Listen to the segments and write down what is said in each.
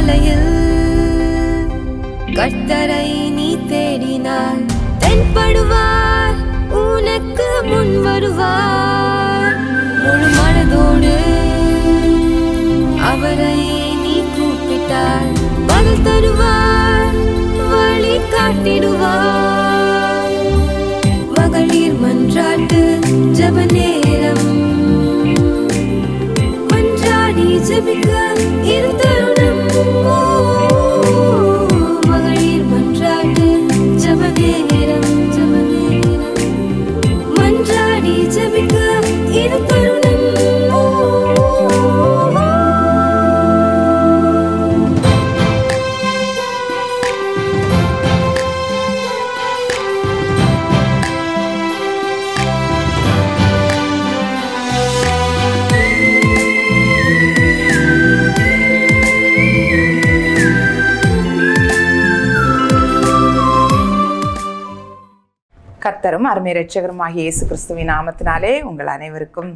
காலையில் கர்த்தரை நீ தேடினால் தென்படுவார் உனக்கு முன் வருவார் முழு மனதோடு அவரை நீ கூப்பிட்டால் பதில் தருவார் வழி காட்டிடுவார் மகளிர் மன்றாட்டு ஜப நேரம் மன்றாடி ஜபிக்க இருந்த கர்த்தரும் அருமை ரட்சகருமாகிய இயேசு கிறிஸ்துவின் நாமத்தினாலே உங்கள் அனைவருக்கும்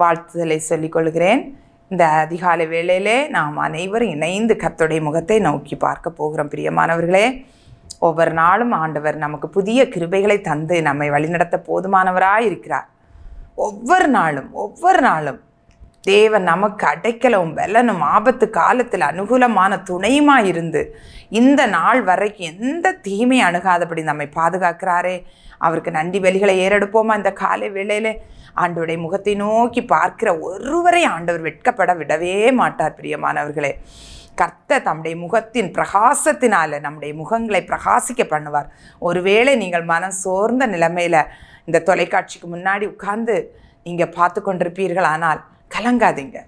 வாழ்த்துதலை சொல்லிக்கொள்கிறேன் இந்த அதிகாலை வேளையிலே நாம் அனைவரும் இணைந்து கர்த்தருடைய முகத்தை நோக்கி பார்க்க போகிறோம் பிரியமானவர்களே ஒவ்வொரு நாளும் ஆண்டவர் நமக்கு புதிய கிருபைகளை தந்து நம்மை வழிநடத்த போதுமானவராக இருக்கிறார் ஒவ்வொரு நாளும் ஒவ்வொரு நாளும் தேவன் நமக்கு அடைக்கலவும் வெல்லனும் ஆபத்து காலத்தில் அனுகூலமான துணையுமா இருந்து இந்த நாள் வரைக்கும் எந்த தீமை அணுகாதபடி நம்மை பாதுகாக்கிறாரே அவருக்கு நன்றி வழிகளை ஏறெடுப்போமா இந்த காலை வேளையில் ஆண்டோடைய முகத்தை நோக்கி பார்க்கிற ஒருவரை ஆண்டவர் வெட்கப்பட விடவே மாட்டார் பிரியமானவர்களே கர்த்த தம்முடைய முகத்தின் பிரகாசத்தினால நம்முடைய முகங்களை பிரகாசிக்க பண்ணுவார் ஒருவேளை நீங்கள் மனம் சோர்ந்த நிலைமையில் இந்த தொலைக்காட்சிக்கு முன்னாடி உட்கார்ந்து நீங்கள் பார்த்து கொண்டிருப்பீர்கள் ஆனால் கலங்காதீங்க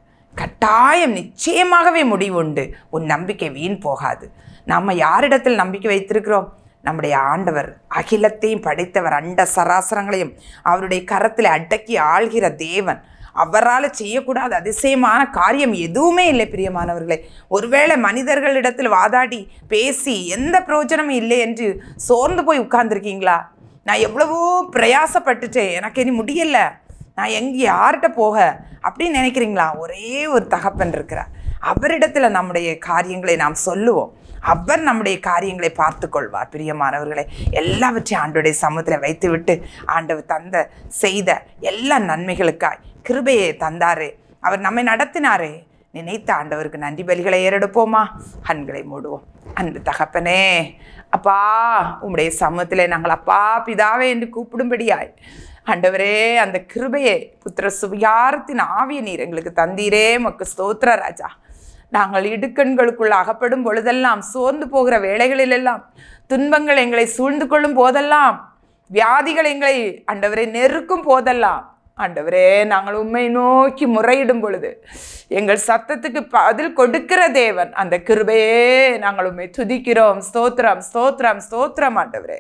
கட்டாயம் நிச்சயமாகவே முடிவுண்டு உன் நம்பிக்கை வீண் போகாது நம்ம யாரிடத்தில் நம்பிக்கை வைத்திருக்கிறோம் நம்முடைய ஆண்டவர் அகிலத்தையும் படைத்தவர் அண்ட சராசரங்களையும் அவருடைய கரத்தில் அடக்கி ஆள்கிற தேவன் அவரால் செய்யக்கூடாத அதிசயமான காரியம் எதுவுமே இல்லை பிரியமானவர்களே ஒருவேளை மனிதர்களிடத்தில் வாதாடி பேசி எந்த பிரயோஜனமும் இல்லை என்று சோர்ந்து போய் உட்கார்ந்துருக்கீங்களா நான் எவ்வளவோ பிரயாசப்பட்டுட்டேன் எனக்கு இனி முடியலை நான் எங்கே யார்கிட்ட போக அப்படின்னு நினைக்கிறீங்களா ஒரே ஒரு தகப்பன் இருக்கிறார் அவரிடத்தில் நம்முடைய காரியங்களை நாம் சொல்லுவோம் அவர் நம்முடைய காரியங்களை பார்த்து கொள்வார் பிரியமானவர்களை எல்லாவற்றையும் ஆண்டுடைய சமூகத்தில் வைத்துவிட்டு ஆண்டவர் தந்த செய்த எல்லா நன்மைகளுக்காய் கிருபையை தந்தாரே அவர் நம்மை நடத்தினாரே நினைத்த ஆண்டவருக்கு நன்றி பலிகளை ஏறெடுப்போமா கண்களை மூடுவோம் அன்பு தகப்பனே அப்பா உம்முடைய சமூகத்தில் நாங்கள் அப்பா பிதாவே என்று கூப்பிடும்படியாய் ஆண்டவரே அந்த கிருபையை புத்திர சுவியாரத்தின் ஆவிய நீர் எங்களுக்கு தந்தீரே மக்கு ஸ்தோத்ர ராஜா நாங்கள் இடுக்கண்களுக்குள் அகப்படும் பொழுதெல்லாம் சோர்ந்து போகிற வேலைகளிலெல்லாம் துன்பங்கள் எங்களை சூழ்ந்து கொள்ளும் போதெல்லாம் வியாதிகள் எங்களை அண்டவரை நெருக்கும் போதெல்லாம் ஆண்டவரே நாங்கள் உண்மை நோக்கி முறையிடும் பொழுது எங்கள் சத்தத்துக்கு பதில் கொடுக்கிற தேவன் அந்த கிருபையே நாங்கள் உண்மை துதிக்கிறோம் ஸ்தோத்ரம் ஸ்தோத்ரம் ஸ்தோத்ரம் ஆண்டவரே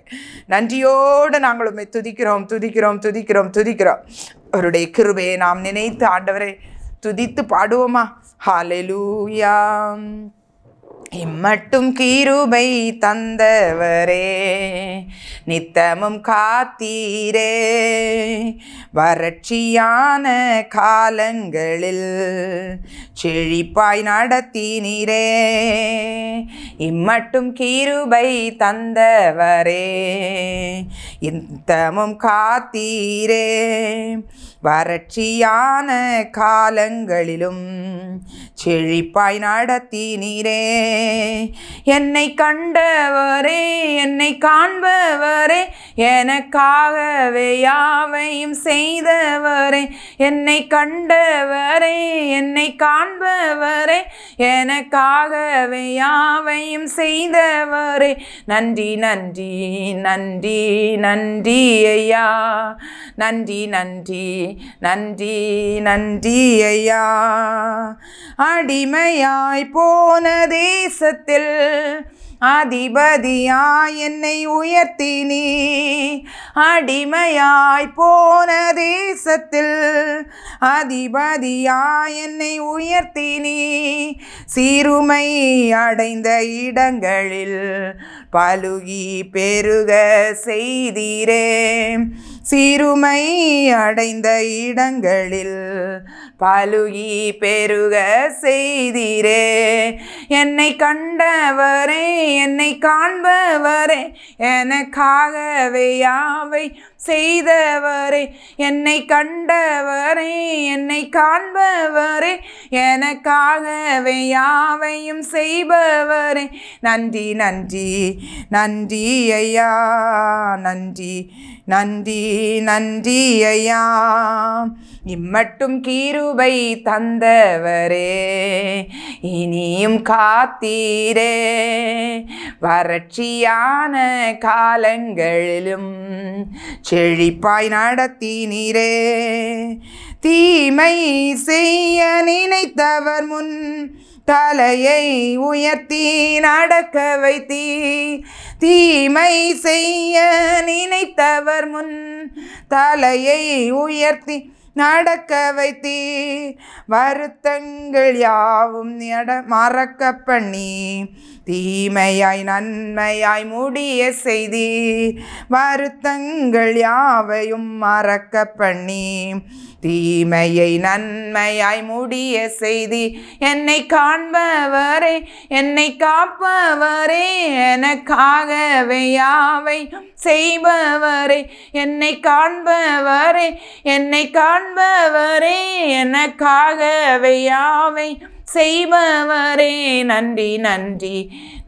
நன்றியோடு நாங்கள் உண்மை துதிக்கிறோம் துதிக்கிறோம் துதிக்கிறோம் துதிக்கிறோம் அவருடைய கிருபையை நாம் நினைத்து ஆண்டவரை துதித்து பாடுவோமா ஹாலெலூயாம் இம்மட்டும் கீருபை தந்தவரே நித்தமும் காத்தீரே வறட்சியான காலங்களில் செழிப்பாய் நடத்தினீரே இம்மட்டும் கீருபை தந்தவரே இந்தமும் காத்தீரே வறட்சியான காலங்களிலும் செழிப்பாய் நடத்தினீரே என்னை கண்டவரே என்னை காண்பவரே எனக்காகவே யாவையும் செய்தவரே என்னை கண்டவரே என்னை காண்பவரே எனக்காகவே யாவையும் செய்தவரே நன்றி நன்றி நன்றி நன்றி நன்றி ஐயா நன்றி நன்றி நன்றி நன்றி ஐயா அடிமையாய் போன தேசத்தில் அதிபதியாய் என்னை உயர்த்தி நீ அடிமையாய் போன தேசத்தில் அதிபதியாய் என்னை உயர்த்தி நீ சிறுமை அடைந்த இடங்களில் பழுகி பெருக செய்தீரே சிறுமை அடைந்த இடங்களில் பழுகி பெருக செய்தீரே என்னை கண்டவரே என்னை காண்பவரே எனக்காகவே யாவை செய்தவரே என்னை கண்டவரே என்னை காண்பவரே எனக்காகவே யாவையும் செய்பவரே நன்றி நன்றி நன்றி ஐயா நன்றி நந்தி நன்றி ஐயா இம்மட்டும் கீருபை தந்தவரே இனியும் காத்தீரே வறட்சியான காலங்களிலும் செழிப்பாய் நடத்தினீரே தீமை செய்ய நினைத்தவர் முன் தலையை உயர்த்தி நடக்க வைத்தி தீமை செய்ய நினைத்தவர் முன் தலையை உயர்த்தி நடக்க வைத்தி வருத்தங்கள் யாவும் மறக்க பண்ணி தீமையாய் நன்மையாய் முடிய செய்தி வருத்தங்கள் யாவையும் மறக்க பண்ணி தீமையை நன்மையாய் முடிய செய்தி என்னை காண்பவரே என்னை காப்பவரே எனக்காகவே யாவை செய்பவரே என்னை காண்பவரே என்னை காண்பவரே எனக்காகவே யாவை செய்பவரே நன்றி நன்றி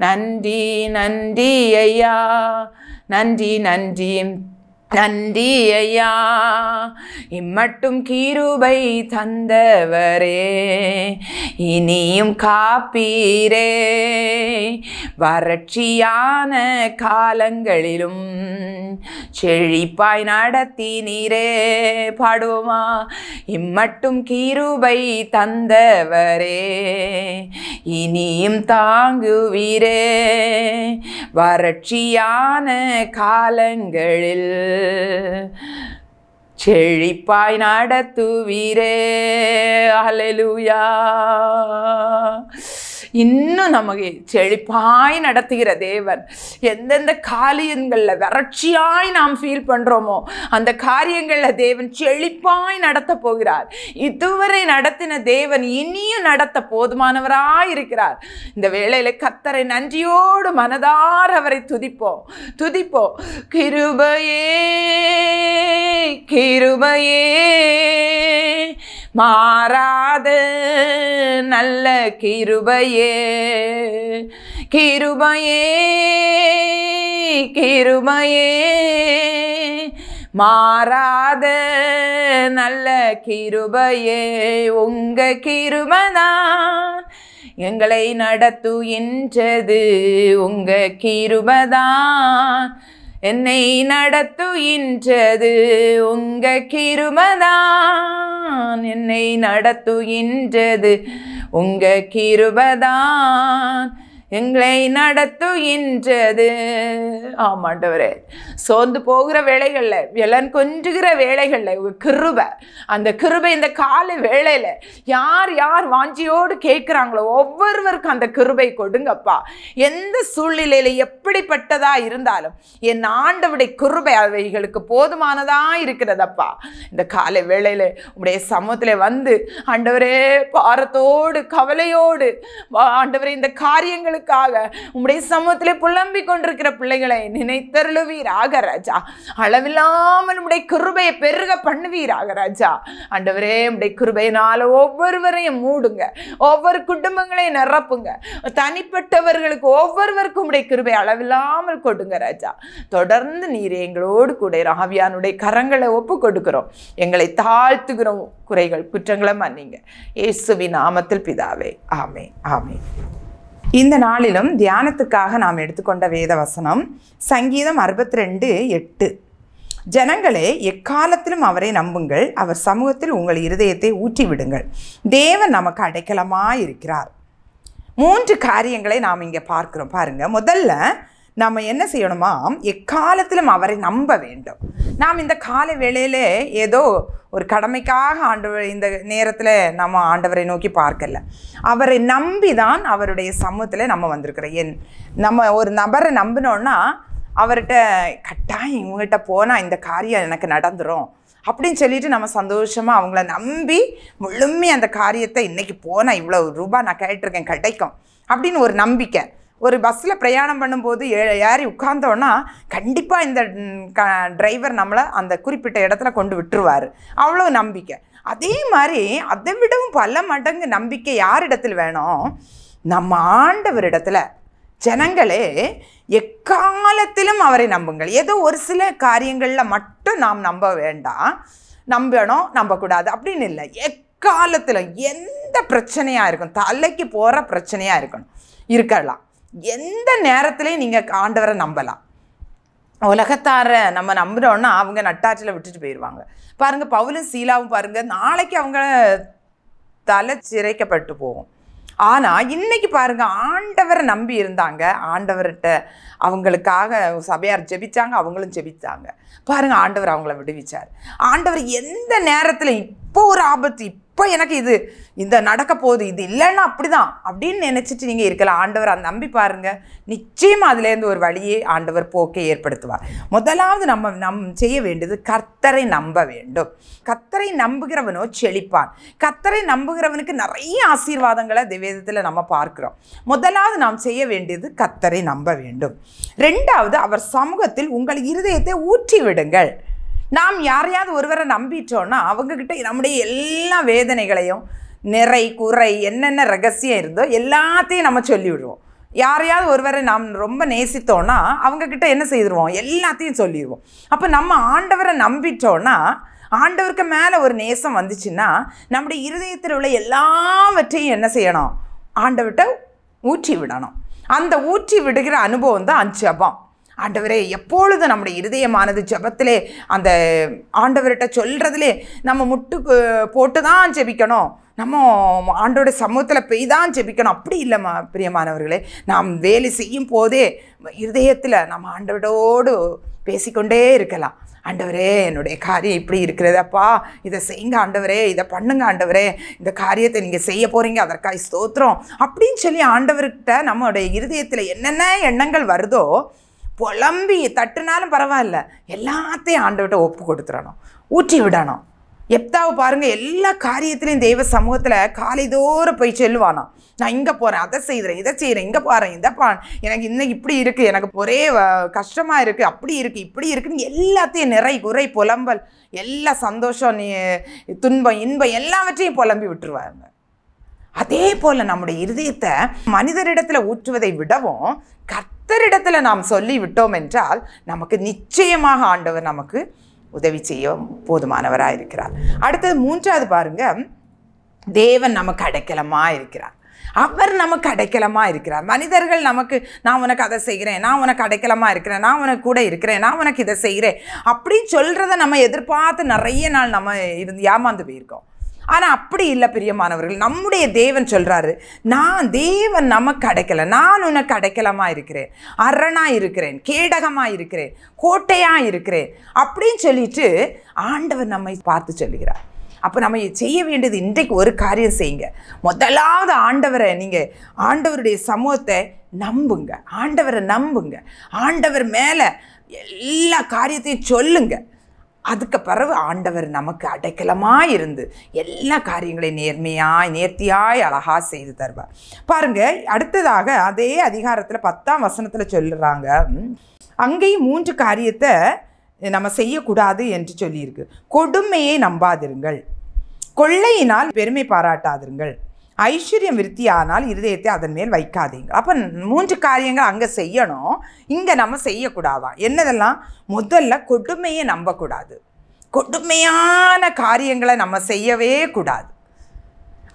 நன்றி நன்றி ஐயா நன்றி நன்றி நன்றி ஐயா இம்மட்டும் கீருபை தந்தவரே இனியும் காப்பீரே வறட்சியான காலங்களிலும் செழிப்பாய் நடத்தி நீரே பாடுவோமா இம்மட்டும் கீருபை தந்தவரே இனியும் தாங்குவீரே வறட்சியான காலங்களில் செழிப்பாய் நடத்துவீரே அலலுயா இன்னும் நமக்கு செழிப்பாய் நடத்துகிற தேவன் எந்தெந்த காரியங்களில் வறட்சியாய் நாம் ஃபீல் பண்ணுறோமோ அந்த காரியங்களில் தேவன் செழிப்பாய் நடத்த போகிறார் இதுவரை நடத்தின தேவன் இனியும் நடத்த போதுமானவராக இருக்கிறார் இந்த வேளையில் கத்தரை நன்றியோடு மனதார் அவரை துதிப்போம் துதிப்போம் கிருபையே கிருபையே மாறாத நல்ல கிருபையே கிருபையே கிருபையே கிருபையே மாறாத நல்ல கிருபையே உங்க கிருபனா எங்களை என்றது உங்க கிருபதான் என்னை நடத்து என்றது உங்க கிருபதான் என்னை நடத்துகின்றது உங்கள் கிருபதான் எங்களை நடத்துகின்றது ஆமாண்டவரே சோர்ந்து போகிற வேலைகளில் விலன் கொஞ்சுகிற வேலைகளில் கிருபை அந்த கிருபை இந்த கால வேலையில யார் யார் வாஞ்சியோடு கேட்குறாங்களோ ஒவ்வொருவருக்கும் அந்த கிருபை கொடுங்கப்பா எந்த சூழ்நிலையில் எப்படிப்பட்டதாக இருந்தாலும் என் ஆண்டவுடைய கிருபை அவைகளுக்கு போதுமானதாக இருக்கிறதப்பா இந்த காலை வேளையில் உடைய சமூகத்தில் வந்து ஆண்டவரே பாரத்தோடு கவலையோடு ஆண்டவரே இந்த காரியங்கள் எங்களுக்காக உம்முடைய சமூகத்திலே புலம்பிக் கொண்டிருக்கிற பிள்ளைகளை நினைத்தருளுவீராக ராஜா அளவில்லாமல் உடைய கிருபையை பெருக பண்ணுவீராக ராஜா அண்டவரே உடைய கிருபையினால ஒவ்வொருவரையும் மூடுங்க ஒவ்வொரு குடும்பங்களையும் நிரப்புங்க தனிப்பட்டவர்களுக்கு ஒவ்வொருவருக்கும் உடைய கிருபை அளவில்லாமல் கொடுங்க ராஜா தொடர்ந்து நீர் எங்களோடு கூட ராவியானுடைய கரங்களை ஒப்பு கொடுக்கிறோம் எங்களை தாழ்த்துகிறோம் குறைகள் குற்றங்களை மன்னிங்க இயேசுவின் நாமத்தில் பிதாவே ஆமே ஆமே இந்த நாளிலும் தியானத்துக்காக நாம் எடுத்துக்கொண்ட வேத வசனம் சங்கீதம் அறுபத்தி ரெண்டு எட்டு ஜனங்களே எக்காலத்திலும் அவரை நம்புங்கள் அவர் சமூகத்தில் உங்கள் இருதயத்தை ஊற்றி விடுங்கள் தேவன் நமக்கு அடைக்கலமாக இருக்கிறார் மூன்று காரியங்களை நாம் இங்கே பார்க்குறோம் பாருங்கள் முதல்ல நாம் என்ன செய்யணுமா எக்காலத்திலும் அவரை நம்ப வேண்டும் நாம் இந்த கால வேளையில் ஏதோ ஒரு கடமைக்காக ஆண்டவர் இந்த நேரத்தில் நம்ம ஆண்டவரை நோக்கி பார்க்கல அவரை நம்பி தான் அவருடைய சமூகத்தில் நம்ம வந்திருக்கிறோம் என் நம்ம ஒரு நபரை நம்பினோன்னா அவர்கிட்ட கட்டாயம் இவங்ககிட்ட போனால் இந்த காரியம் எனக்கு நடந்துடும் அப்படின்னு சொல்லிட்டு நம்ம சந்தோஷமாக அவங்கள நம்பி முழுமையாக அந்த காரியத்தை இன்றைக்கி போனால் இவ்வளோ ரூபா நான் கேட்டிருக்கேன் கிடைக்கும் அப்படின்னு ஒரு நம்பிக்கை ஒரு பஸ்ஸில் பிரயாணம் பண்ணும்போது ஏ ஏறி உட்கார்ந்தோன்னா கண்டிப்பாக இந்த க டிரைவர் நம்மளை அந்த குறிப்பிட்ட இடத்துல கொண்டு விட்டுருவார் அவ்வளோ நம்பிக்கை அதே மாதிரி அதை விடவும் பல மடங்கு நம்பிக்கை யாரிடத்தில் வேணும் நம்ம ஆண்டவரிடத்தில் ஜனங்களே எக்காலத்திலும் அவரை நம்புங்கள் ஏதோ ஒரு சில காரியங்களில் மட்டும் நாம் நம்ப வேண்டாம் நம்பணும் நம்பக்கூடாது அப்படின்னு இல்லை எக்காலத்திலும் எந்த பிரச்சனையாக இருக்கும் தலைக்கு போகிற பிரச்சனையாக இருக்கணும் இருக்கலாம் எந்த நேரத்துலையும் நீங்கள் ஆண்டவரை நம்பலாம் உலகத்தாரை நம்ம நம்புகிறோன்னா அவங்க நட்டாற்றில் விட்டுட்டு போயிடுவாங்க பாருங்கள் பவுலும் சீலாவும் பாருங்கள் நாளைக்கு அவங்க தலை சிறைக்கப்பட்டு போகும் ஆனால் இன்றைக்கி பாருங்கள் ஆண்டவரை நம்பி இருந்தாங்க ஆண்டவர்கிட்ட அவங்களுக்காக சபையார் ஜெபித்தாங்க அவங்களும் ஜெபித்தாங்க பாருங்கள் ஆண்டவர் அவங்கள விடுவிச்சார் ஆண்டவர் எந்த நேரத்தில் இப்போ ஒரு ஆபத்து இப்போ எனக்கு இது இந்த நடக்க போகுது இது இல்லைன்னா அப்படிதான் அப்படின்னு நினச்சிட்டு நீங்கள் இருக்கலாம் ஆண்டவர் அந்த நம்பி பாருங்கள் நிச்சயம் அதுலேருந்து ஒரு வழியே ஆண்டவர் போக்கை ஏற்படுத்துவார் முதலாவது நம்ம நம் செய்ய வேண்டியது கர்த்தரை நம்ப வேண்டும் கர்த்தரை நம்புகிறவனோ செழிப்பான் கர்த்தரை நம்புகிறவனுக்கு நிறைய ஆசீர்வாதங்களை திவேதத்தில் நம்ம பார்க்குறோம் முதலாவது நாம் செய்ய வேண்டியது கர்த்தரை நம்ப வேண்டும் ரெண்டாவது அவர் சமூகத்தில் உங்கள் இருதயத்தை ஊற்றி விடுங்கள் நாம் யாரையாவது ஒருவரை நம்பிட்டோன்னா அவங்கக்கிட்ட நம்முடைய எல்லா வேதனைகளையும் நிறை குறை என்னென்ன ரகசியம் இருந்தோ எல்லாத்தையும் நம்ம சொல்லிவிடுவோம் யாரையாவது ஒருவரை நாம் ரொம்ப நேசித்தோன்னா அவங்கக்கிட்ட என்ன செய்திருவோம் எல்லாத்தையும் சொல்லிடுவோம் அப்போ நம்ம ஆண்டவரை நம்பிட்டோன்னா ஆண்டவருக்கு மேலே ஒரு நேசம் வந்துச்சுன்னா நம்முடைய இருதயத்தில் உள்ள எல்லாவற்றையும் என்ன செய்யணும் ஆண்டவர்கிட்ட ஊற்றி விடணும் அந்த ஊற்றி விடுகிற அனுபவம் தான் ஜபம் ஆண்டவரே எப்பொழுது நம்முடைய இருதயமானது ஜபத்திலே அந்த ஆண்டவர்கிட்ட சொல்கிறதுலே நம்ம முட்டு போட்டு தான் ஜெபிக்கணும் நம்ம ஆண்டோட சமூகத்தில் பெய் தான் ஜெபிக்கணும் அப்படி இல்லைம்மா பிரியமானவர்களே நாம் வேலை செய்யும் போதே இருதயத்தில் நம்ம ஆண்டவரோடு பேசிக்கொண்டே இருக்கலாம் ஆண்டவரே என்னுடைய காரியம் இப்படி இருக்கிறதப்பா இதை செய்யுங்க ஆண்டவரே இதை பண்ணுங்க ஆண்டவரே இந்த காரியத்தை நீங்கள் செய்ய போகிறீங்க அதற்காக ஸ்தோத்திரம் அப்படின்னு சொல்லி ஆண்டவர்கிட்ட நம்மளுடைய இருதயத்தில் என்னென்ன எண்ணங்கள் வருதோ புலம்பி தட்டுனாலும் பரவாயில்ல எல்லாத்தையும் விட்ட ஒப்பு கொடுத்துடணும் ஊற்றி விடணும் எப்தாவை பாருங்கள் எல்லா காரியத்திலையும் தெய்வ சமூகத்தில் காலைதோறும் போய் செல்வானோ நான் இங்கே போகிறேன் அதை செய்கிறேன் இதை செய்கிறேன் இங்கே போகிறேன் இதை பா எனக்கு இன்னும் இப்படி இருக்குது எனக்கு ஒரே கஷ்டமாக இருக்குது அப்படி இருக்குது இப்படி இருக்குதுன்னு எல்லாத்தையும் நிறை குறை புலம்பல் எல்லா சந்தோஷம் நீ துன்பம் இன்பம் எல்லாவற்றையும் புலம்பி விட்டுருவாங்க அதே போல நம்முடைய இருதயத்தை மனிதரிடத்துல ஊற்றுவதை விடவும் கர்த்தரிடத்துல நாம் சொல்லி விட்டோம் என்றால் நமக்கு நிச்சயமாக ஆண்டவர் நமக்கு உதவி செய்ய போதுமானவராக இருக்கிறார் அடுத்தது மூன்றாவது பாருங்க தேவன் நமக்கு அடைக்கலமாக இருக்கிறார் அவர் நமக்கு அடைக்கலமாக இருக்கிறார் மனிதர்கள் நமக்கு நான் உனக்கு அதை செய்கிறேன் நான் உனக்கு அடைக்கலமாக இருக்கிறேன் நான் உனக்கு கூட இருக்கிறேன் நான் உனக்கு இதை செய்கிறேன் அப்படின்னு சொல்கிறத நம்ம எதிர்பார்த்து நிறைய நாள் நம்ம இருந்து ஏமாந்து போயிருக்கோம் ஆனால் அப்படி இல்லை பிரியமானவர்கள் நம்முடைய தேவன் சொல்கிறாரு நான் தேவன் நமக்கு கிடைக்கல நான் உனக்கு கிடைக்கலமாக இருக்கிறேன் அரணாக இருக்கிறேன் கேடகமாக இருக்கிறேன் கோட்டையாக இருக்கிறேன் அப்படின்னு சொல்லிட்டு ஆண்டவர் நம்மை பார்த்து சொல்லுகிறார் அப்போ நம்ம செய்ய வேண்டியது இன்றைக்கு ஒரு காரியம் செய்யுங்க முதலாவது ஆண்டவரை நீங்கள் ஆண்டவருடைய சமூகத்தை நம்புங்க ஆண்டவரை நம்புங்க ஆண்டவர் மேலே எல்லா காரியத்தையும் சொல்லுங்கள் அதுக்கு பிறகு ஆண்டவர் நமக்கு அடைக்கலமாக இருந்து எல்லா காரியங்களையும் நேர்மையாய் நேர்த்தியாய் அழகாக செய்து தருவார் பாருங்கள் அடுத்ததாக அதே அதிகாரத்தில் பத்தாம் வசனத்தில் சொல்லுறாங்க அங்கேயும் மூன்று காரியத்தை நம்ம செய்யக்கூடாது என்று சொல்லியிருக்கு கொடுமையை நம்பாதிருங்கள் கொள்ளையினால் பெருமை பாராட்டாதிருங்கள் ஐஸ்வர்யம் விருத்தியானால் இருதயத்தை அதன் மேல் வைக்காதீங்க அப்போ மூன்று காரியங்கள் அங்கே செய்யணும் இங்கே நம்ம செய்யக்கூடாதான் என்னதெல்லாம் முதல்ல கொடுமையை நம்பக்கூடாது கொடுமையான காரியங்களை நம்ம செய்யவே கூடாது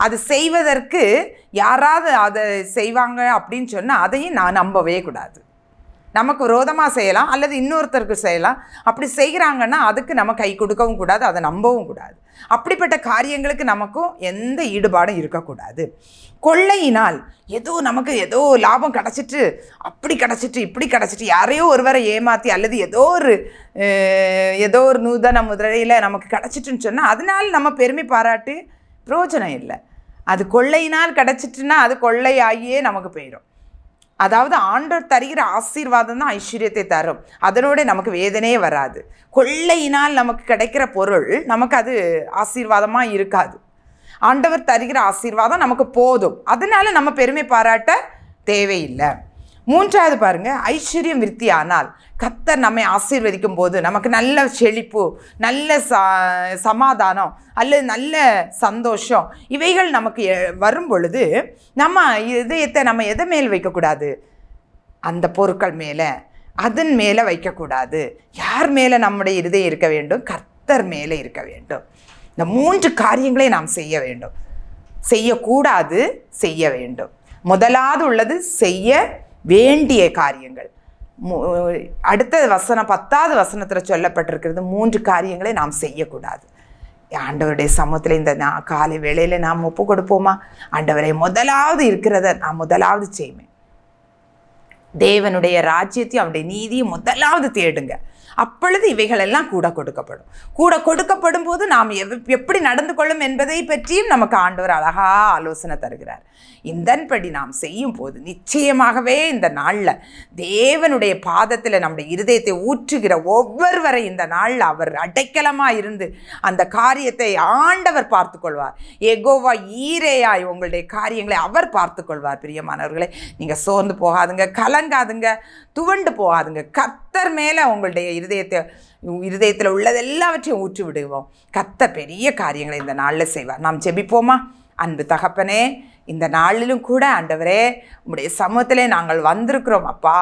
அது செய்வதற்கு யாராவது அதை செய்வாங்க அப்படின்னு சொன்னால் அதையும் நான் நம்பவே கூடாது நமக்கு விரோதமாக செய்யலாம் அல்லது இன்னொருத்தருக்கு செய்யலாம் அப்படி செய்கிறாங்கன்னா அதுக்கு நம்ம கை கொடுக்கவும் கூடாது அதை நம்பவும் கூடாது அப்படிப்பட்ட காரியங்களுக்கு நமக்கும் எந்த ஈடுபாடும் இருக்கக்கூடாது கொள்ளையினால் ஏதோ நமக்கு ஏதோ லாபம் கிடச்சிட்டு அப்படி கிடச்சிட்டு இப்படி கிடச்சிட்டு யாரையோ ஒருவரை ஏமாற்றி அல்லது ஏதோ ஒரு ஏதோ ஒரு நூதன முதலையில் நமக்கு கிடச்சிட்டுன்னு சொன்னால் அதனால் நம்ம பெருமை பாராட்டு பிரயோஜனம் இல்லை அது கொள்ளையினால் கிடச்சிட்டுன்னா அது கொள்ளையாகியே நமக்கு போயிடும் அதாவது ஆண்டோர் தருகிற ஆசீர்வாதம் தான் ஐஸ்வர்யத்தை தரும் அதனோட நமக்கு வேதனையே வராது கொள்ளையினால் நமக்கு கிடைக்கிற பொருள் நமக்கு அது ஆசீர்வாதமாக இருக்காது ஆண்டவர் தருகிற ஆசீர்வாதம் நமக்கு போதும் அதனால நம்ம பெருமை பாராட்ட தேவையில்லை மூன்றாவது பாருங்கள் ஐஸ்வர்யம் விருத்தி ஆனால் கத்தர் நம்மை ஆசீர்வதிக்கும் போது நமக்கு நல்ல செழிப்பு நல்ல ச சமாதானம் அல்லது நல்ல சந்தோஷம் இவைகள் நமக்கு வரும் பொழுது நம்ம இதயத்தை நம்ம எதை மேல் வைக்கக்கூடாது அந்த பொருட்கள் மேலே அதன் மேலே வைக்கக்கூடாது யார் மேலே நம்முடைய இருதயம் இருக்க வேண்டும் கர்த்தர் மேலே இருக்க வேண்டும் இந்த மூன்று காரியங்களை நாம் செய்ய வேண்டும் செய்யக்கூடாது செய்ய வேண்டும் முதலாவது உள்ளது செய்ய வேண்டிய காரியங்கள் அடுத்த வசனம் பத்தாவது வசனத்தில் சொல்லப்பட்டிருக்கிறது மூன்று காரியங்களை நாம் செய்யக்கூடாது ஆண்டவருடைய சமூகத்தில் இந்த நான் காலை வேளையில் நாம் ஒப்பு கொடுப்போமா ஆண்டவரை முதலாவது இருக்கிறத நான் முதலாவது செய்வேன் தேவனுடைய ராஜ்யத்தையும் அவனுடைய நீதியும் முதலாவது தேடுங்க அப்பொழுது இவைகளெல்லாம் கூட கொடுக்கப்படும் கூட கொடுக்கப்படும் போது நாம் எப்படி நடந்து கொள்ளும் என்பதை பற்றியும் நமக்கு ஆண்டவர் அழகா ஆலோசனை தருகிறார் இந்தன்படி நாம் செய்யும் போது நிச்சயமாகவே இந்த நாளில் தேவனுடைய பாதத்தில் நம்முடைய இருதயத்தை ஊற்றுகிற ஒவ்வொருவரை இந்த நாளில் அவர் அடைக்கலமாக இருந்து அந்த காரியத்தை ஆண்டவர் பார்த்து கொள்வார் எகோவா ஈரேயாய் உங்களுடைய காரியங்களை அவர் பார்த்து கொள்வார் பிரியமானவர்களை நீங்கள் சோர்ந்து போகாதுங்க கலங்காதுங்க துவண்டு போகாதுங்க கத் கத்தர் மேலே உங்களுடைய இருதயத்தை இருதயத்தில் உள்ளது எல்லாவற்றையும் ஊற்றி விடுவோம் கத்த பெரிய காரியங்களை இந்த நாளில் செய்வார் நாம் ஜெபிப்போமா அன்பு தகப்பனே இந்த நாளிலும் கூட ஆண்டவரே உங்களுடைய சமூகத்திலே நாங்கள் வந்திருக்கிறோம் அப்பா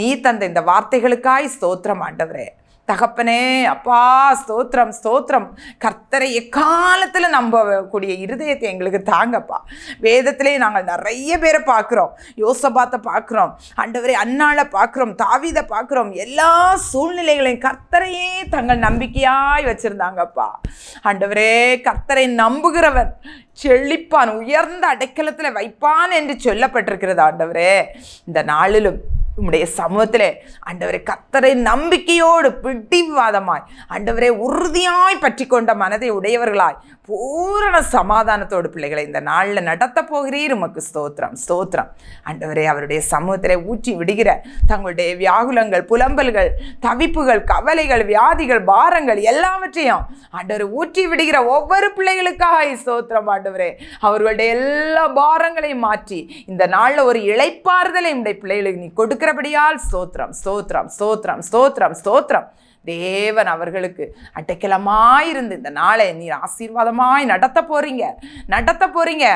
நீ தந்த இந்த வார்த்தைகளுக்காய் ஸ்தோத்திரம் ஆண்டவரே தகப்பனே அப்பா ஸ்தோத்திரம் ஸ்தோத்திரம் கர்த்தரை எக்காலத்தில் நம்பக்கூடிய இருதயத்தை எங்களுக்கு தாங்கப்பா வேதத்திலே நாங்கள் நிறைய பேரை பார்க்குறோம் யோசபாத்தை பார்க்குறோம் அண்டவரை அண்ணாவில் பார்க்குறோம் தாவிதை பார்க்குறோம் எல்லா சூழ்நிலைகளையும் கர்த்தரையே தங்கள் நம்பிக்கையாய் வச்சுருந்தாங்கப்பா அண்டவரே கர்த்தரை நம்புகிறவன் செழிப்பான் உயர்ந்த அடைக்கலத்தில் வைப்பான் என்று சொல்லப்பட்டிருக்கிறது ஆண்டவரே இந்த நாளிலும் உம்முடைய சமூகத்தில் ஆண்டவரை கத்தரை நம்பிக்கையோடு பிடிவாதமாய் ஆண்டவரை உறுதியாய் பற்றி கொண்ட மனதை உடையவர்களாய் பூரண சமாதானத்தோடு பிள்ளைகளை இந்த நாளில் நடத்த போகிறீர் உமக்கு ஸ்தோத்திரம் ஸ்தோத்திரம் ஆண்டவரை அவருடைய சமூகத்தில் ஊற்றி விடுகிற தங்களுடைய வியாகுலங்கள் புலம்பல்கள் தவிப்புகள் கவலைகள் வியாதிகள் பாரங்கள் எல்லாவற்றையும் ஆண்டவர் ஊற்றி விடுகிற ஒவ்வொரு பிள்ளைகளுக்காக ஸ்தோத்திரம் ஆண்டவரே அவர்களுடைய எல்லா பாரங்களையும் மாற்றி இந்த நாளில் ஒரு இழைப்பாறுதலை உடைய பிள்ளைகளுக்கு நீ கொடுக்கிற இருக்கிறபடியால் ஸ்தோத்திரம் ஸ்தோத்திரம் ஸ்தோத்திரம் ஸ்தோத்திரம் ஸ்தோத்திரம் தேவன் அவர்களுக்கு இருந்து இந்த நாளை நீர் ஆசீர்வாதமாய் நடத்த போகிறீங்க நடத்த போகிறீங்க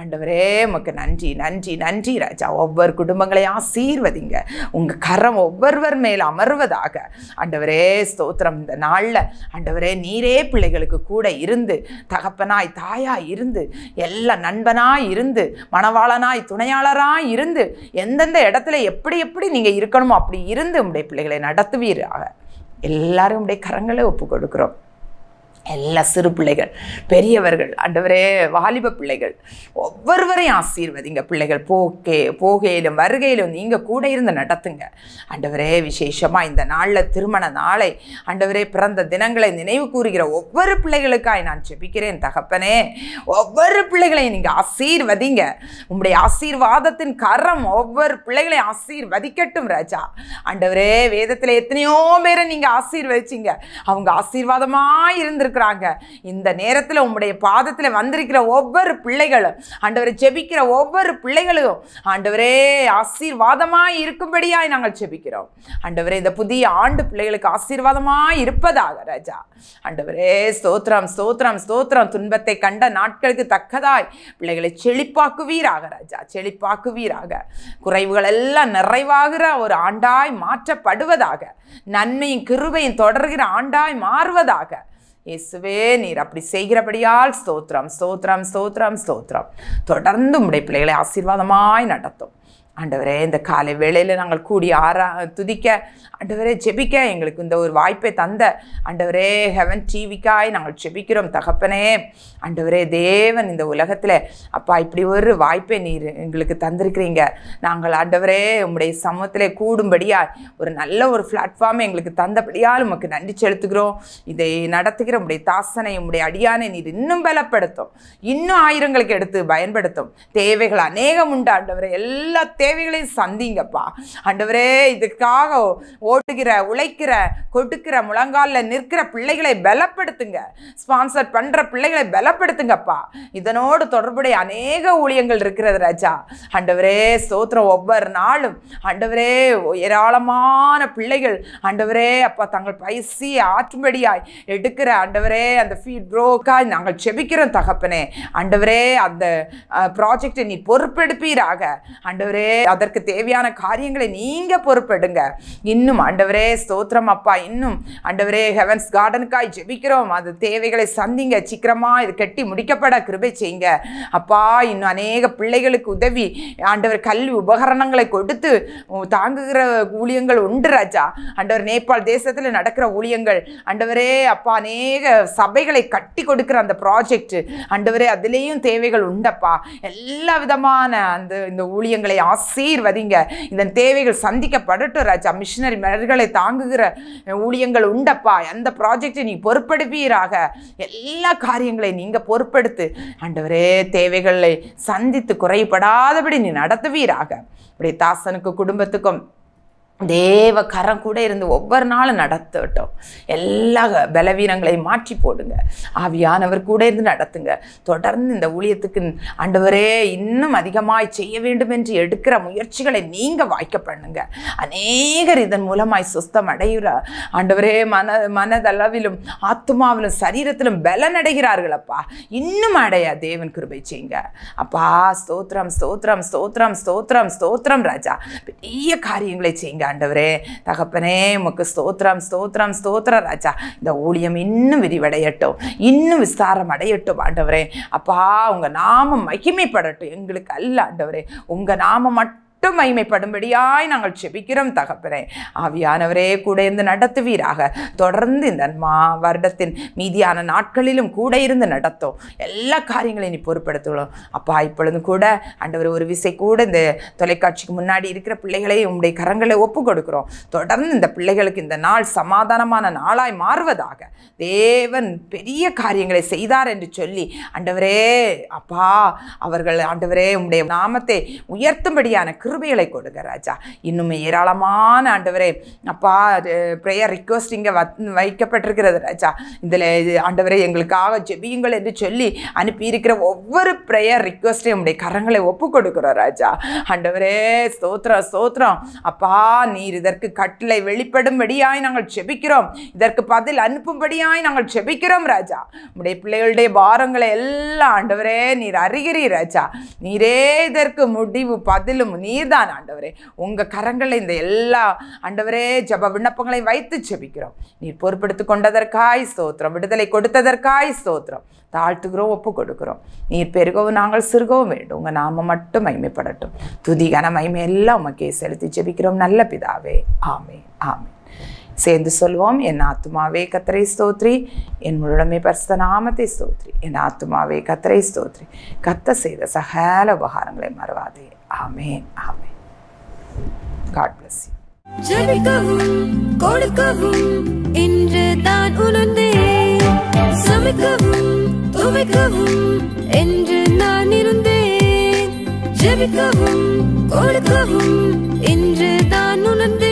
ஆண்டவரே உமக்கு நன்றி நன்றி நன்றி ராஜா ஒவ்வொரு குடும்பங்களையும் ஆசீர்வதிங்க உங்கள் கரம் ஒவ்வொருவர் மேல் அமர்வதாக ஆண்டவரே ஸ்தோத்திரம் இந்த நாளில் ஆண்டவரே நீரே பிள்ளைகளுக்கு கூட இருந்து தகப்பனாய் தாயாய் இருந்து எல்லா நண்பனாய் இருந்து மணவாளனாய் துணையாளராய் இருந்து எந்தெந்த இடத்துல எப்படி எப்படி நீங்கள் இருக்கணுமோ அப்படி இருந்து உங்களுடைய பிள்ளைகளை நடத்துவீராக எல்லாரும் உடைய கரங்களை ஒப்பு கொடுக்குறோம் எல்லா சிறு பிள்ளைகள் பெரியவர்கள் அண்டவரே வாலிப பிள்ளைகள் ஒவ்வொருவரையும் ஆசீர்வதிங்க பிள்ளைகள் போக்கே போகையிலும் வருகையிலும் நீங்கள் கூட இருந்து நடத்துங்க அண்டவரே விசேஷமாக இந்த நாளில் திருமண நாளை அண்டவரே பிறந்த தினங்களை நினைவு கூறுகிற ஒவ்வொரு பிள்ளைகளுக்காய் நான் செபிக்கிறேன் தகப்பனே ஒவ்வொரு பிள்ளைகளையும் நீங்கள் ஆசீர்வதிங்க உங்களுடைய ஆசீர்வாதத்தின் கரம் ஒவ்வொரு பிள்ளைகளையும் ஆசீர்வதிக்கட்டும் ராஜா அண்டவரே வேதத்தில் எத்தனையோ பேரை நீங்கள் ஆசீர்வதிச்சிங்க அவங்க ஆசீர்வாதமாக இருந்திருக்கு இருக்கிறாங்க இந்த நேரத்தில் உங்களுடைய பாதத்தில் வந்திருக்கிற ஒவ்வொரு பிள்ளைகளும் ஆண்டவரை ஜெபிக்கிற ஒவ்வொரு பிள்ளைகளும் ஆண்டவரே ஆசீர்வாதமாக இருக்கும்படியாய் நாங்கள் ஜெபிக்கிறோம் ஆண்டவரே இந்த புதிய ஆண்டு பிள்ளைகளுக்கு ஆசீர்வாதமாக இருப்பதாக ராஜா ஆண்டவரே ஸ்தோத்ரம் ஸ்தோத்ரம் ஸ்தோத்ரம் துன்பத்தை கண்ட நாட்களுக்கு தக்கதாய் பிள்ளைகளை செழிப்பாக்குவீராக ராஜா செழிப்பாக்குவீராக குறைவுகள் எல்லாம் நிறைவாகிற ஒரு ஆண்டாய் மாற்றப்படுவதாக நன்மையும் கிருபையும் தொடர்கிற ஆண்டாய் மாறுவதாக இயேசுவே நீர் அப்படி செய்கிறபடியால் ஸ்தோத்திரம் ஸ்தோத்திரம் ஸ்தோத்திரம் ஸ்தோத்திரம் தொடர்ந்து உடைய பிள்ளைகளை ஆசீர்வாதமாய் நடத்தும் ஆண்டவரே இந்த காலை வேளையில் நாங்கள் கூடி ஆறா துதிக்க ஆண்டவரே ஜெபிக்க எங்களுக்கு இந்த ஒரு வாய்ப்பை தந்த ஆண்டவரே ஹெவன் டிவிக்காய் நாங்கள் ஜெபிக்கிறோம் தகப்பனே ஆண்டவரே தேவன் இந்த உலகத்தில் அப்பா இப்படி ஒரு வாய்ப்பை நீர் எங்களுக்கு தந்திருக்கிறீங்க நாங்கள் ஆண்டவரே உங்களுடைய சமூகத்தில் கூடும்படியா ஒரு நல்ல ஒரு பிளாட்ஃபார்ம் எங்களுக்கு தந்தபடியால் உமக்கு நன்றி செலுத்துகிறோம் இதை நடத்துகிற உடைய தாசனை உடைய அடியானை நீர் இன்னும் பலப்படுத்தும் இன்னும் ஆயிரங்களுக்கு எடுத்து பயன்படுத்தும் தேவைகள் அநேகம் உண்டு அண்டவரை எல்லாத்தையும் தேவைகளையும் சந்திங்கப்பா ஆண்டவரே இதுக்காக ஓடுகிற உழைக்கிற கொடுக்கிற முழங்காலில் நிற்கிற பிள்ளைகளை பலப்படுத்துங்க ஸ்பான்சர் பண்ணுற பிள்ளைகளை பலப்படுத்துங்கப்பா இதனோடு தொடர்புடைய அநேக ஊழியங்கள் இருக்கிறது ராஜா ஆண்டவரே சோத்திரம் ஒவ்வொரு நாளும் ஆண்டவரே ஏராளமான பிள்ளைகள் ஆண்டவரே அப்பா தங்கள் பைசி ஆற்றும்படியாய் எடுக்கிற ஆண்டவரே அந்த ஃபீட் ப்ரோக்காய் நாங்கள் செபிக்கிறோம் தகப்பனே ஆண்டவரே அந்த ப்ராஜெக்டை நீ பொறுப்பெடுப்பீராக ஆண்டவரே அதற்கு தேவையான காரியங்களை நீங்க பொறுப்பெடுங்க இன்னும் ஆண்டவரே ஸ்தோத்திரம் அப்பா இன்னும் ஆண்டவரே ஹெவன்ஸ் கார்டனுக்காய் ஜெபிக்கிறோம் அது தேவைகளை சந்திங்க சீக்கிரமா இது கட்டி முடிக்கப்பட கிருபை செய்யுங்க அப்பா இன்னும் அநேக பிள்ளைகளுக்கு உதவி ஆண்டவர் கல்வி உபகரணங்களை கொடுத்து தாங்குகிற ஊழியங்கள் உண்டு ராஜா ஆண்டவர் நேபாள் தேசத்தில் நடக்கிற ஊழியங்கள் ஆண்டவரே அப்பா அநேக சபைகளை கட்டி கொடுக்கிற அந்த ப்ராஜெக்ட் ஆண்டவரே அதுலேயும் தேவைகள் உண்டப்பா எல்லா விதமான அந்த இந்த ஊழியங்களை ஆசை ஆசீர்வதிங்க இதன் தேவைகள் சந்திக்கப்படட்டும் ராஜா மிஷினரி மலர்களை தாங்குகிற ஊழியங்கள் உண்டப்பா அந்த ப்ராஜெக்டை நீ பொறுப்படுப்பீராக எல்லா காரியங்களையும் நீங்கள் பொறுப்படுத்து ஆண்டவரே தேவைகளை சந்தித்து குறைபடாதபடி நீ நடத்துவீராக இப்படி தாசனுக்கு குடும்பத்துக்கும் தேவ கரம் கூட இருந்து ஒவ்வொரு நாளும் நடத்தட்டும் எல்லா பலவீனங்களையும் மாற்றி போடுங்க ஆவியானவர் கூட இருந்து நடத்துங்க தொடர்ந்து இந்த ஊழியத்துக்கு அண்டவரே இன்னும் அதிகமாய் செய்ய வேண்டும் என்று எடுக்கிற முயற்சிகளை நீங்கள் வாய்க்க பண்ணுங்க அநேகர் இதன் மூலமாய் சுஸ்தம் அடைகிற ஆண்டவரே மன மனதளவிலும் ஆத்மாவிலும் சரீரத்திலும் பலன் அடைகிறார்கள் அப்பா இன்னும் அடைய தேவன் கிருபை செய்யுங்க அப்பா ஸ்தோத்ரம் ஸ்தோத்ரம் ஸ்தோத்ரம் ஸ்தோத்ரம் ஸ்தோத்ரம் ஸ்தோத்ரம் ராஜா பெரிய காரியங்களை செய்யுங்க ஆண்டவரே தகப்பனே உமக்கு ஸ்தோத்திரம் ஸ்தோத்திரம் ஸ்தோத்திர ராஜா இந்த ஊழியம் இன்னும் விரிவடையட்டும் இன்னும் விஸ்தாரம் அடையட்டும் ஆண்டவரே அப்பா உங்கள் நாமம் மகிமைப்படட்டும் எங்களுக்கு அல்ல ஆண்டவரே உங்கள் நாமம் மட்டும் மட்டும் மகிமைப்படும்படியாய் நாங்கள் செபிக்கிறோம் தகப்பனே ஆவியானவரே கூட இருந்து நடத்துவீராக தொடர்ந்து இந்த மா வருடத்தின் மீதியான நாட்களிலும் கூட இருந்து நடத்தும் எல்லா காரியங்களையும் நீ பொறுப்படுத்துகிறோம் அப்பா இப்பொழுது கூட அண்டவர் ஒரு விசை கூட இந்த தொலைக்காட்சிக்கு முன்னாடி இருக்கிற பிள்ளைகளையும் உங்களுடைய கரங்களை ஒப்பு கொடுக்குறோம் தொடர்ந்து இந்த பிள்ளைகளுக்கு இந்த நாள் சமாதானமான நாளாய் மாறுவதாக தேவன் பெரிய காரியங்களை செய்தார் என்று சொல்லி அண்டவரே அப்பா அவர்கள் ஆண்டவரே உங்களுடைய நாமத்தை உயர்த்தும்படியான கிரு கிருபிகளை கொடுங்க ராஜா இன்னும் ஏராளமான ஆண்டவரே அப்பா ப்ரேயர் ரிக்வஸ்ட் இங்கே வைக்கப்பட்டிருக்கிறது ராஜா இதில் இது ஆண்டவரே எங்களுக்காக ஜெபியுங்கள் என்று சொல்லி அனுப்பியிருக்கிற ஒவ்வொரு ப்ரேயர் ரிக்வஸ்ட்டையும் உடைய கரங்களை ஒப்பு கொடுக்குறோம் ராஜா ஆண்டவரே ஸ்தோத்திரம் சோத்ரா அப்பா நீர் இதற்கு கட்டளை வெளிப்படும்படியாய் நாங்கள் ஜெபிக்கிறோம் இதற்கு பதில் அனுப்பும்படியாய் நாங்கள் ஜெபிக்கிறோம் ராஜா உடைய பிள்ளைகளுடைய பாரங்களை எல்லாம் ஆண்டவரே நீர் அறிகிறீர் ராஜா நீரே இதற்கு முடிவு பதிலும் நீர் நீர்தான் ஆண்டவரே உங்கள் கரங்களில் இந்த எல்லா ஆண்டவரே ஜப விண்ணப்பங்களையும் வைத்து ஜபிக்கிறோம் நீர் பொறுப்பெடுத்து கொண்டதற்காய் ஸ்தோத்திரம் விடுதலை கொடுத்ததற்காய் ஸ்தோத்திரம் தாழ்த்துகிறோம் ஒப்பு கொடுக்கிறோம் நீர் பெருகவும் நாங்கள் சிறுகவும் வேண்டும் உங்கள் நாம மட்டும் மைமைப்படட்டும் துதி கன மைமை எல்லாம் உமக்கே செலுத்தி ஜபிக்கிறோம் நல்ல பிதாவே ஆமே ஆமே சேர்ந்து சொல்வோம் என் ஆத்துமாவே கத்திரை ஸ்தோத்ரி என் முழுமை பரிசுத்த நாமத்தை ஸ்தோத்ரி என் ஆத்துமாவே கத்திரை ஸ்தோத்ரி கத்த செய்த சகல உபகாரங்களை மறவாதே ஆமேன் ஆமேன் காட் பிளஸ் ஜெபிக்கவும் கொடுக்கவும் என்று தான் உணர்ந்தேன் சமைக்கவும் துவைக்கவும் என்று நான் இருந்தேன் ஜெபிக்கவும் கொடுக்கவும் என்று தான் உணர்ந்தேன்